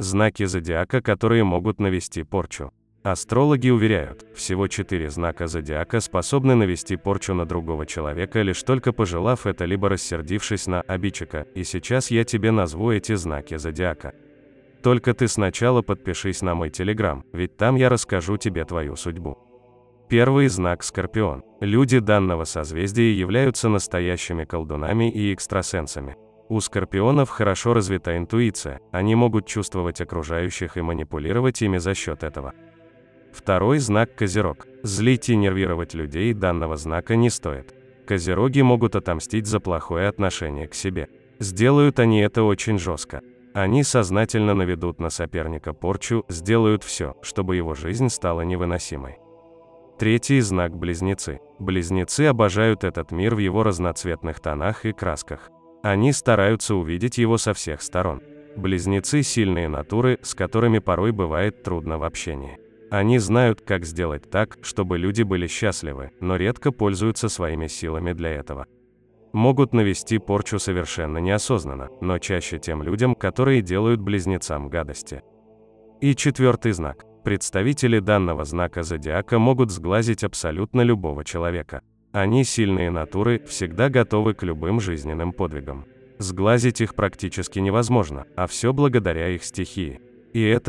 Знаки зодиака, которые могут навести порчу. Астрологи уверяют, всего четыре знака зодиака способны навести порчу на другого человека, лишь только пожелав это либо рассердившись на обидчика, и сейчас я тебе назву эти знаки зодиака. Только ты сначала подпишись на мой телеграм, ведь там я расскажу тебе твою судьбу. Первый знак Скорпион. Люди данного созвездия являются настоящими колдунами и экстрасенсами. У скорпионов хорошо развита интуиция, они могут чувствовать окружающих и манипулировать ими за счет этого. Второй знак – Козерог. Злить и нервировать людей данного знака не стоит. Козероги могут отомстить за плохое отношение к себе. Сделают они это очень жестко. Они сознательно наведут на соперника порчу, сделают все, чтобы его жизнь стала невыносимой. Третий знак – Близнецы. Близнецы обожают этот мир в его разноцветных тонах и красках. Они стараются увидеть его со всех сторон. Близнецы – сильные натуры, с которыми порой бывает трудно в общении. Они знают, как сделать так, чтобы люди были счастливы, но редко пользуются своими силами для этого. Могут навести порчу совершенно неосознанно, но чаще тем людям, которые делают близнецам гадости. И четвертый знак. Представители данного знака зодиака могут сглазить абсолютно любого человека. Они сильные натуры, всегда готовы к любым жизненным подвигам. Сглазить их практически невозможно, а все благодаря их стихии. И это